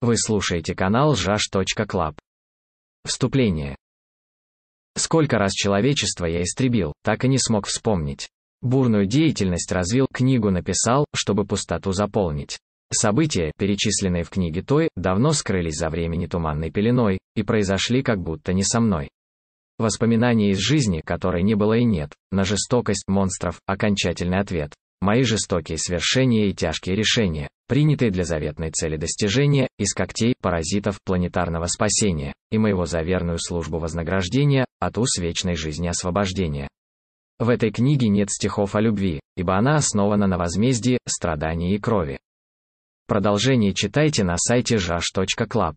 Вы слушаете канал jash.club. Вступление. Сколько раз человечество я истребил, так и не смог вспомнить. Бурную деятельность развил, книгу написал, чтобы пустоту заполнить. События, перечисленные в книге той, давно скрылись за времени туманной пеленой, и произошли как будто не со мной. Воспоминания из жизни, которой не было и нет, на жестокость монстров, окончательный ответ мои жестокие свершения и тяжкие решения, принятые для заветной цели достижения, из когтей, паразитов, планетарного спасения, и моего за верную службу вознаграждения, от уз вечной жизни освобождения. В этой книге нет стихов о любви, ибо она основана на возмездии, страдании и крови. Продолжение читайте на сайте жаж.клаб.